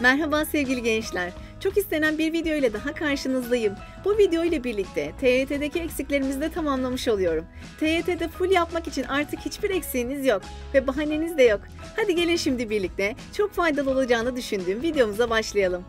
Merhaba sevgili gençler. Çok istenen bir video ile daha karşınızdayım. Bu video ile birlikte TYT'deki eksiklerimizi de tamamlamış oluyorum. TYT'de full yapmak için artık hiçbir eksiğiniz yok ve bahaneniz de yok. Hadi gelin şimdi birlikte çok faydalı olacağını düşündüğüm videomuza başlayalım.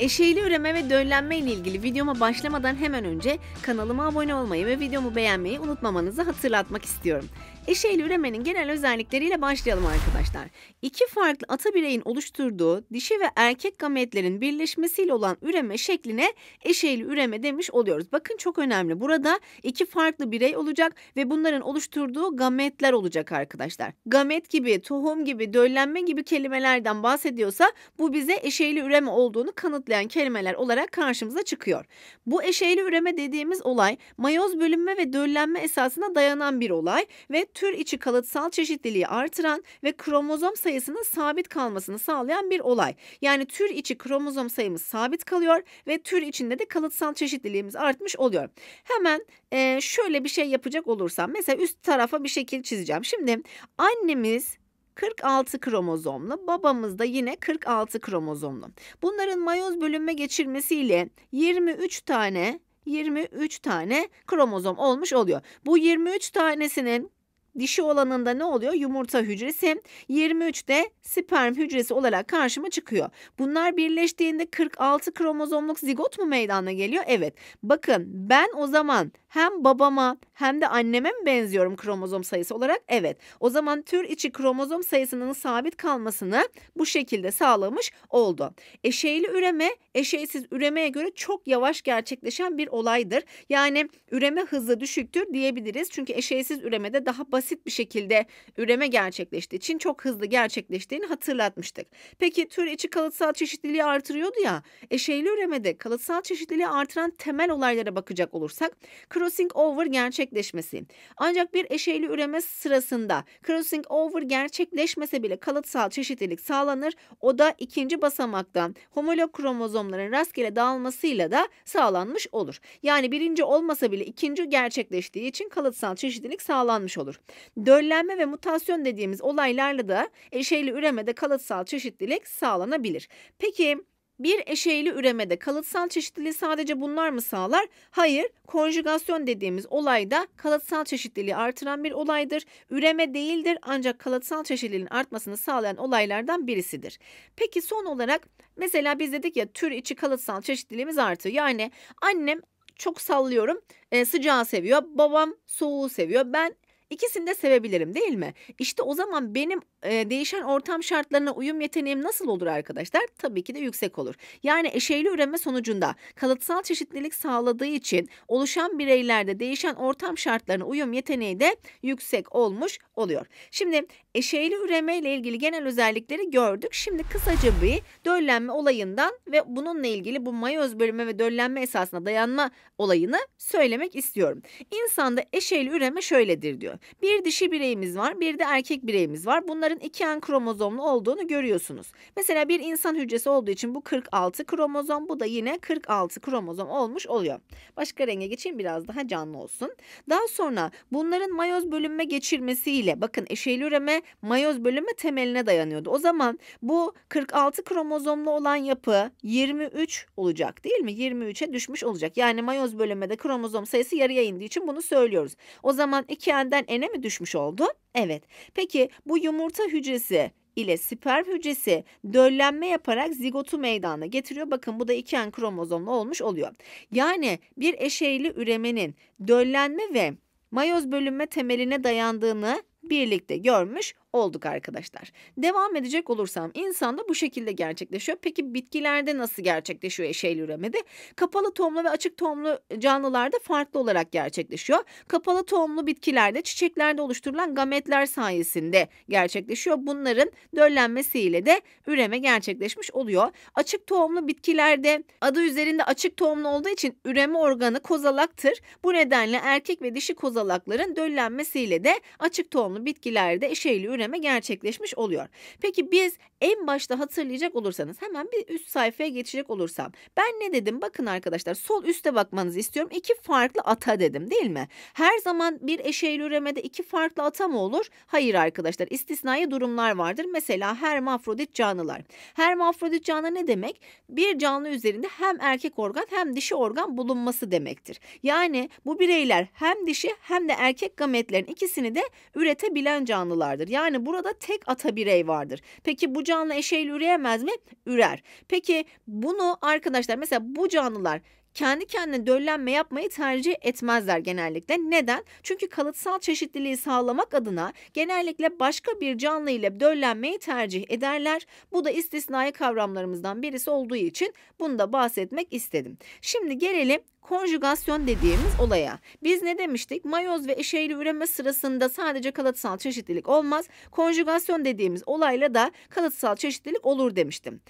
Eşeğli üreme ve döllenme ile ilgili videoma başlamadan hemen önce kanalıma abone olmayı ve videomu beğenmeyi unutmamanızı hatırlatmak istiyorum. Eşeğil üremenin genel özellikleriyle başlayalım arkadaşlar. İki farklı ata bireyin oluşturduğu dişi ve erkek gametlerin birleşmesiyle olan üreme şekline eşeğil üreme demiş oluyoruz. Bakın çok önemli. Burada iki farklı birey olacak ve bunların oluşturduğu gametler olacak arkadaşlar. Gamet gibi, tohum gibi, döllenme gibi kelimelerden bahsediyorsa bu bize eşeğil üreme olduğunu kanıtlayan kelimeler olarak karşımıza çıkıyor. Bu eşeğil üreme dediğimiz olay mayoz bölünme ve döllenme esasına dayanan bir olay ve tür içi kalıtsal çeşitliliği artıran ve kromozom sayısının sabit kalmasını sağlayan bir olay. Yani tür içi kromozom sayımız sabit kalıyor ve tür içinde de kalıtsal çeşitliliğimiz artmış oluyor. Hemen e, şöyle bir şey yapacak olursam mesela üst tarafa bir şekil çizeceğim. Şimdi annemiz 46 kromozomlu, babamız da yine 46 kromozomlu. Bunların mayoz bölünme geçirmesiyle 23 tane 23 tane kromozom olmuş oluyor. Bu 23 tanesinin dişi olanında ne oluyor? Yumurta hücresi. 23 de sperm hücresi olarak karşıma çıkıyor. Bunlar birleştiğinde 46 kromozomluk zigot mu meydana geliyor? Evet. Bakın ben o zaman hem babama hem de anneme mi benziyorum kromozom sayısı olarak? Evet. O zaman tür içi kromozom sayısının sabit kalmasını bu şekilde sağlamış oldu. Eşeyli üreme eşeysiz üremeye göre çok yavaş gerçekleşen bir olaydır. Yani üreme hızı düşüktür diyebiliriz. Çünkü eşeysiz üremede daha basit bir şekilde üreme gerçekleştiği için çok hızlı gerçekleştiğini hatırlatmıştık. Peki tür içi kalıtsal çeşitliliği artırıyordu ya. Eşeyli üremede kalıtsal çeşitliliği artıran temel olaylara bakacak olursak crossing over gerçekleşmesi. Ancak bir eşeyli üreme sırasında crossing over gerçekleşmese bile kalıtsal çeşitlilik sağlanır. O da ikinci basamakta homolog kromozomların rastgele dağılmasıyla da sağlanmış olur. Yani birinci olmasa bile ikinci gerçekleştiği için kalıtsal çeşitlilik sağlanmış olur. Döllenme ve mutasyon dediğimiz olaylarla da eşeğli üremede kalıtsal çeşitlilik sağlanabilir. Peki bir eşeğli üremede kalıtsal çeşitliliği sadece bunlar mı sağlar? Hayır, konjugasyon dediğimiz olay da kalıtsal çeşitliliği artıran bir olaydır. Üreme değildir ancak kalıtsal çeşitliliğin artmasını sağlayan olaylardan birisidir. Peki son olarak mesela biz dedik ya tür içi kalıtsal çeşitliliğimiz artı. Yani annem çok sallıyorum e, sıcağı seviyor, babam soğuğu seviyor, ben İkisini de sevebilirim değil mi? İşte o zaman benim e, değişen ortam şartlarına uyum yeteneğim nasıl olur arkadaşlar? Tabii ki de yüksek olur. Yani eşeyli üreme sonucunda kalıtsal çeşitlilik sağladığı için oluşan bireylerde değişen ortam şartlarına uyum yeteneği de yüksek olmuş oluyor. Şimdi eşeğli üreme ile ilgili genel özellikleri gördük. Şimdi kısaca bir döllenme olayından ve bununla ilgili bu mayoz bölünme ve döllenme esasına dayanma olayını söylemek istiyorum. İnsanda eşeğli üreme şöyledir diyor. Bir dişi bireyimiz var, bir de erkek bireyimiz var. Bunların iki en kromozomlu olduğunu görüyorsunuz. Mesela bir insan hücresi olduğu için bu 46 kromozom, bu da yine 46 kromozom olmuş oluyor. Başka renge geçeyim biraz daha canlı olsun. Daha sonra bunların mayoz bölünme geçirmesiyle bakın eşeğli üreme mayoz bölünme temeline dayanıyordu. O zaman bu 46 kromozomlu olan yapı 23 olacak değil mi? 23'e düşmüş olacak. Yani mayoz bölünmede kromozom sayısı yarıya indiği için bunu söylüyoruz. O zaman 2n'den n'e mi düşmüş oldu? Evet. Peki bu yumurta hücresi ile sperm hücresi döllenme yaparak zigotu meydana getiriyor. Bakın bu da iki en kromozomlu olmuş oluyor. Yani bir eşeyli üremenin döllenme ve mayoz bölünme temeline dayandığını birlikte görmüş olduk arkadaşlar. Devam edecek olursam insanda bu şekilde gerçekleşiyor. Peki bitkilerde nasıl gerçekleşiyor eşeğil üremede? Kapalı tohumlu ve açık tohumlu canlılarda farklı olarak gerçekleşiyor. Kapalı tohumlu bitkilerde çiçeklerde oluşturulan gametler sayesinde gerçekleşiyor. Bunların döllenmesiyle de üreme gerçekleşmiş oluyor. Açık tohumlu bitkilerde adı üzerinde açık tohumlu olduğu için üreme organı kozalaktır. Bu nedenle erkek ve dişi kozalakların döllenmesiyle de açık tohumlu bitkilerde eşeğil üreme türeme gerçekleşmiş oluyor. Peki biz en başta hatırlayacak olursanız hemen bir üst sayfaya geçecek olursam ben ne dedim? Bakın arkadaşlar sol üste bakmanızı istiyorum. İki farklı ata dedim değil mi? Her zaman bir eşeğli üremede iki farklı ata mı olur? Hayır arkadaşlar istisnai durumlar vardır. Mesela hermafrodit canlılar. Hermafrodit canlı ne demek? Bir canlı üzerinde hem erkek organ hem dişi organ bulunması demektir. Yani bu bireyler hem dişi hem de erkek gametlerin ikisini de üretebilen canlılardır. Yani yani burada tek ata birey vardır. Peki bu canlı eşeğiyle üreyemez mi? Ürer. Peki bunu arkadaşlar mesela bu canlılar kendi kendine döllenme yapmayı tercih etmezler genellikle. Neden? Çünkü kalıtsal çeşitliliği sağlamak adına genellikle başka bir canlı ile döllenmeyi tercih ederler. Bu da istisnai kavramlarımızdan birisi olduğu için bunu da bahsetmek istedim. Şimdi gelelim konjugasyon dediğimiz olaya. Biz ne demiştik? Mayoz ve eşeyli üreme sırasında sadece kalıtsal çeşitlilik olmaz. Konjugasyon dediğimiz olayla da kalıtsal çeşitlilik olur demiştim.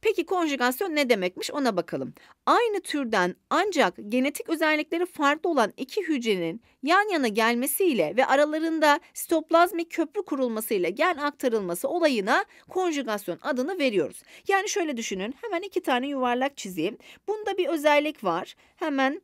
Peki konjugasyon ne demekmiş ona bakalım. Aynı türden ancak genetik özellikleri farklı olan iki hücrenin yan yana gelmesiyle ve aralarında sitoplazmik köprü kurulmasıyla gen aktarılması olayına konjugasyon adını veriyoruz. Yani şöyle düşünün hemen iki tane yuvarlak çizeyim. Bunda bir özellik var. Hemen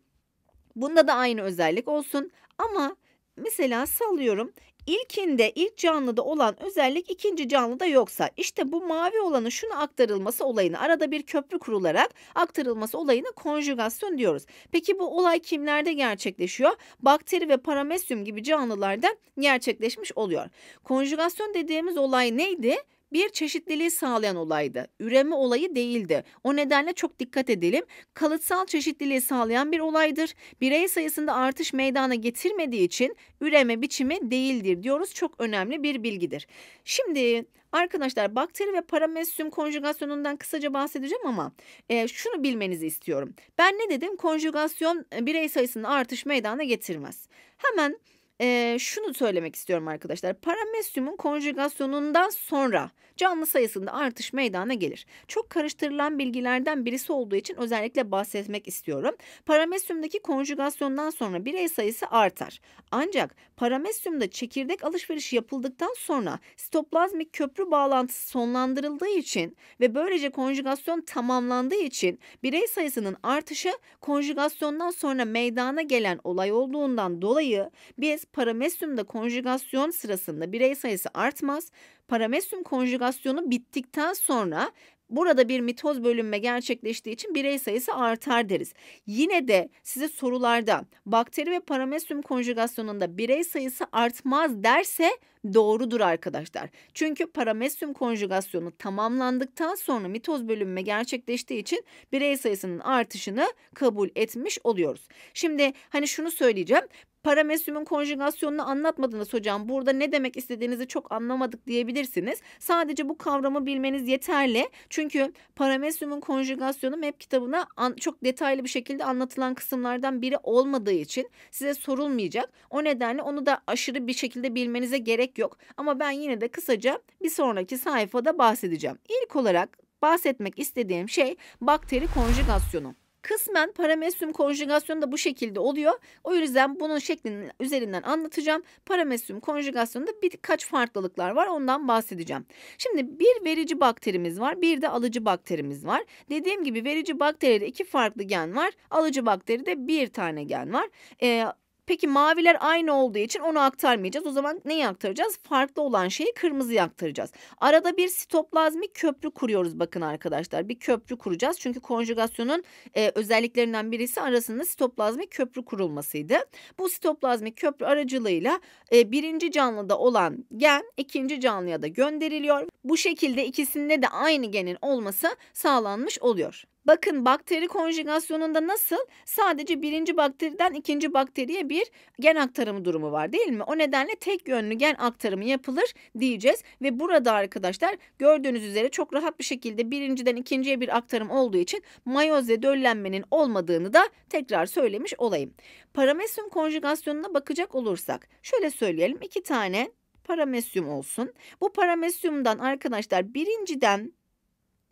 bunda da aynı özellik olsun ama mesela sallıyorum İlkinde ilk canlıda olan özellik ikinci canlıda yoksa işte bu mavi olanın şunu aktarılması olayını arada bir köprü kurularak aktarılması olayını konjugasyon diyoruz. Peki bu olay kimlerde gerçekleşiyor? Bakteri ve paramesyum gibi canlılarda gerçekleşmiş oluyor. Konjugasyon dediğimiz olay neydi? bir çeşitliliği sağlayan olaydı. Üreme olayı değildi. O nedenle çok dikkat edelim. Kalıtsal çeşitliliği sağlayan bir olaydır. Birey sayısında artış meydana getirmediği için üreme biçimi değildir diyoruz. Çok önemli bir bilgidir. Şimdi Arkadaşlar bakteri ve paramesyum konjugasyonundan kısaca bahsedeceğim ama e, şunu bilmenizi istiyorum. Ben ne dedim? Konjugasyon e, birey sayısında artış meydana getirmez. Hemen e, şunu söylemek istiyorum arkadaşlar. Paramesyumun konjugasyonundan sonra canlı sayısında artış meydana gelir. Çok karıştırılan bilgilerden birisi olduğu için özellikle bahsetmek istiyorum. Paramesyumdaki konjugasyondan sonra birey sayısı artar. Ancak paramesyumda çekirdek alışverişi yapıldıktan sonra sitoplazmik köprü bağlantısı sonlandırıldığı için ve böylece konjugasyon tamamlandığı için birey sayısının artışı konjugasyondan sonra meydana gelen olay olduğundan dolayı biz paramesyumda konjugasyon sırasında birey sayısı artmaz. Paramesyum konjugasyonu bittikten sonra Burada bir mitoz bölünme gerçekleştiği için birey sayısı artar deriz. Yine de size sorularda bakteri ve paramesyum konjugasyonunda birey sayısı artmaz derse doğrudur arkadaşlar. Çünkü paramesyum konjugasyonu tamamlandıktan sonra mitoz bölünme gerçekleştiği için birey sayısının artışını kabul etmiş oluyoruz. Şimdi hani şunu söyleyeceğim paramesümün konjugasyonunu anlatmadınız hocam. Burada ne demek istediğinizi çok anlamadık diyebilirsiniz. Sadece bu kavramı bilmeniz yeterli. Çünkü Paramesyum'un konjugasyonu MEP kitabına çok detaylı bir şekilde anlatılan kısımlardan biri olmadığı için size sorulmayacak. O nedenle onu da aşırı bir şekilde bilmenize gerek yok. Ama ben yine de kısaca bir sonraki sayfada bahsedeceğim. İlk olarak bahsetmek istediğim şey bakteri konjugasyonu. Kısmen paramesyum konjugasyonu da bu şekilde oluyor. O yüzden bunun şeklinin üzerinden anlatacağım. Paramesyum konjugasyonunda birkaç farklılıklar var. Ondan bahsedeceğim. Şimdi bir verici bakterimiz var. Bir de alıcı bakterimiz var. Dediğim gibi verici bakteride iki farklı gen var. Alıcı bakteride bir tane gen var. Ee, Peki maviler aynı olduğu için onu aktarmayacağız. O zaman neyi aktaracağız? Farklı olan şeyi kırmızıya aktaracağız. Arada bir sitoplazmik köprü kuruyoruz bakın arkadaşlar. Bir köprü kuracağız. Çünkü konjugasyonun e, özelliklerinden birisi arasında sitoplazmik köprü kurulmasıydı. Bu sitoplazmik köprü aracılığıyla e, birinci canlıda olan gen ikinci canlıya da gönderiliyor. Bu şekilde ikisinde de aynı genin olması sağlanmış oluyor. Bakın bakteri konjugasyonunda nasıl sadece birinci bakteriden ikinci bakteriye bir gen aktarımı durumu var değil mi? O nedenle tek yönlü gen aktarımı yapılır diyeceğiz ve burada arkadaşlar gördüğünüz üzere çok rahat bir şekilde birinciden ikinciye bir aktarım olduğu için mayoz ve döllenmenin olmadığını da tekrar söylemiş olayım. Paramesyum konjugasyonuna bakacak olursak şöyle söyleyelim iki tane paramesyum olsun. Bu paramesyumdan arkadaşlar birinciden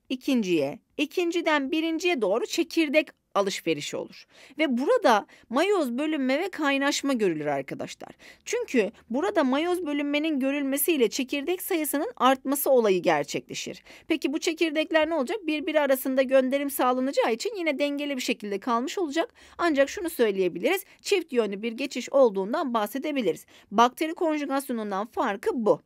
ikinciye ikinciden birinciye doğru çekirdek alışverişi olur. Ve burada mayoz bölünme ve kaynaşma görülür arkadaşlar. Çünkü burada mayoz bölünmenin görülmesiyle çekirdek sayısının artması olayı gerçekleşir. Peki bu çekirdekler ne olacak? Birbiri arasında gönderim sağlanacağı için yine dengeli bir şekilde kalmış olacak. Ancak şunu söyleyebiliriz. Çift yönlü bir geçiş olduğundan bahsedebiliriz. Bakteri konjugasyonundan farkı bu.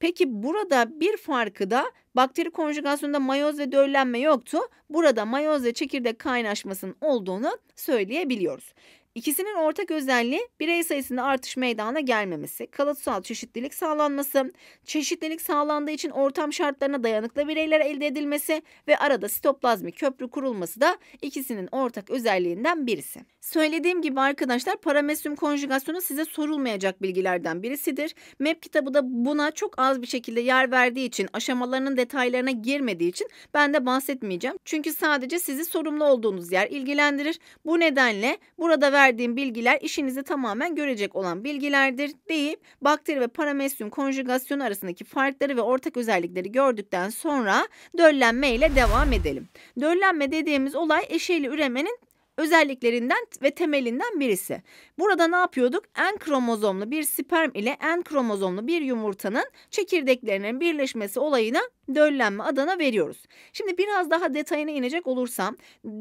Peki burada bir farkı da bakteri konjugasyonunda mayoz ve döllenme yoktu. Burada mayoz ve çekirdek kaynaşmasının olduğunu söyleyebiliyoruz. İkisinin ortak özelliği birey sayısında artış meydana gelmemesi, kalıtsal çeşitlilik sağlanması, çeşitlilik sağlandığı için ortam şartlarına dayanıklı bireyler elde edilmesi ve arada sitoplazmik köprü kurulması da ikisinin ortak özelliğinden birisi. Söylediğim gibi arkadaşlar paramesyum konjugasyonu size sorulmayacak bilgilerden birisidir. MEP kitabı da buna çok az bir şekilde yer verdiği için aşamalarının detaylarına girmediği için ben de bahsetmeyeceğim. Çünkü sadece sizi sorumlu olduğunuz yer ilgilendirir. Bu nedenle burada verdiğim verdiğim bilgiler işinizi tamamen görecek olan bilgilerdir deyip bakteri ve paramesyum konjugasyonu arasındaki farkları ve ortak özellikleri gördükten sonra döllenme ile devam edelim. Döllenme dediğimiz olay eşeğli üremenin özelliklerinden ve temelinden birisi. Burada ne yapıyorduk? En kromozomlu bir sperm ile en kromozomlu bir yumurtanın çekirdeklerinin birleşmesi olayına döllenme adına veriyoruz. Şimdi biraz daha detayına inecek olursam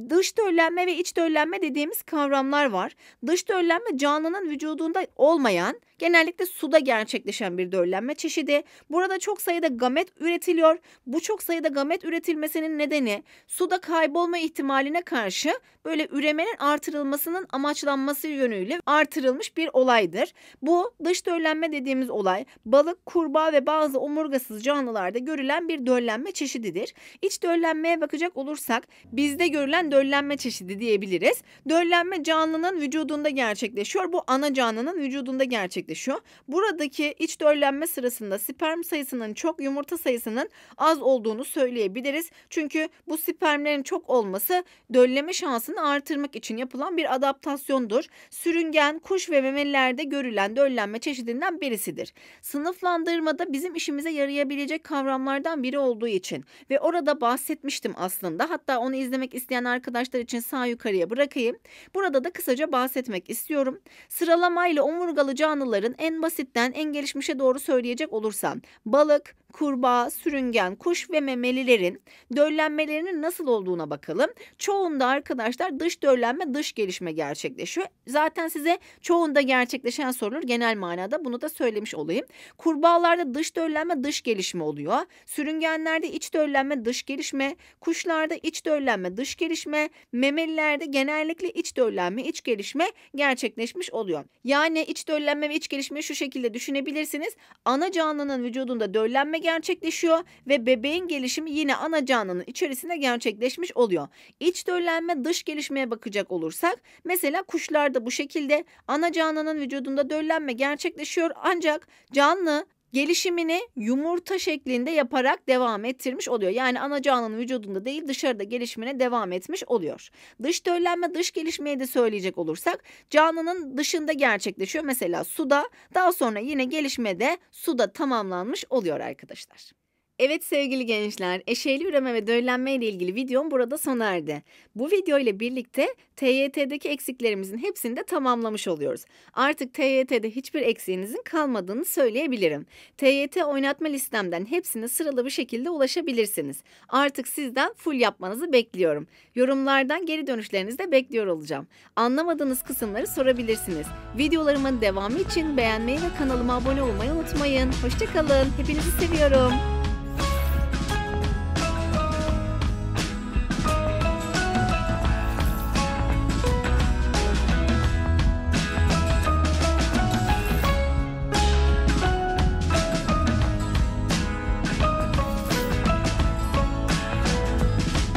dış döllenme ve iç döllenme dediğimiz kavramlar var. Dış döllenme canlının vücudunda olmayan Genellikle suda gerçekleşen bir döllenme çeşidi. Burada çok sayıda gamet üretiliyor. Bu çok sayıda gamet üretilmesinin nedeni suda kaybolma ihtimaline karşı böyle üremenin artırılmasının amaçlanması yönüyle artırılmış bir olaydır. Bu dış döllenme dediğimiz olay balık, kurbağa ve bazı omurgasız canlılarda görülen bir döllenme çeşididir. İç döllenmeye bakacak olursak bizde görülen döllenme çeşidi diyebiliriz. Döllenme canlının vücudunda gerçekleşiyor. Bu ana canlının vücudunda gerçekleşiyor şekli Buradaki iç döllenme sırasında sperm sayısının çok yumurta sayısının az olduğunu söyleyebiliriz. Çünkü bu spermlerin çok olması dölleme şansını artırmak için yapılan bir adaptasyondur. Sürüngen, kuş ve memelilerde görülen döllenme çeşidinden birisidir. Sınıflandırmada bizim işimize yarayabilecek kavramlardan biri olduğu için ve orada bahsetmiştim aslında. Hatta onu izlemek isteyen arkadaşlar için sağ yukarıya bırakayım. Burada da kısaca bahsetmek istiyorum. Sıralamayla omurgalı canlıları canlıların en basitten en gelişmişe doğru söyleyecek olursam balık, kurbağa, sürüngen, kuş ve memelilerin döllenmelerinin nasıl olduğuna bakalım. Çoğunda arkadaşlar dış döllenme, dış gelişme gerçekleşiyor. Zaten size çoğunda gerçekleşen sorulur. Genel manada bunu da söylemiş olayım. Kurbağalarda dış döllenme, dış gelişme oluyor. Sürüngenlerde iç döllenme, dış gelişme. Kuşlarda iç döllenme, dış gelişme. Memelilerde genellikle iç döllenme, iç gelişme gerçekleşmiş oluyor. Yani iç döllenme ve iç gelişme şu şekilde düşünebilirsiniz. Ana canlının vücudunda döllenme gerçekleşiyor ve bebeğin gelişimi yine ana canlının içerisinde gerçekleşmiş oluyor. İç döllenme dış gelişmeye bakacak olursak mesela kuşlarda bu şekilde ana canlının vücudunda döllenme gerçekleşiyor ancak canlı gelişimini yumurta şeklinde yaparak devam ettirmiş oluyor. Yani ana canlının vücudunda değil dışarıda gelişimine devam etmiş oluyor. Dış döllenme dış gelişmeyi de söyleyecek olursak canlının dışında gerçekleşiyor. Mesela suda daha sonra yine gelişme de suda tamamlanmış oluyor arkadaşlar. Evet sevgili gençler, eşeğli üreme ve döllenme ile ilgili videom burada sona erdi. Bu video ile birlikte TYT'deki eksiklerimizin hepsini de tamamlamış oluyoruz. Artık TYT'de hiçbir eksiğinizin kalmadığını söyleyebilirim. TYT oynatma listemden hepsine sıralı bir şekilde ulaşabilirsiniz. Artık sizden full yapmanızı bekliyorum. Yorumlardan geri dönüşlerinizi de bekliyor olacağım. Anlamadığınız kısımları sorabilirsiniz. Videolarımın devamı için beğenmeyi ve kanalıma abone olmayı unutmayın. Hoşçakalın, hepinizi seviyorum.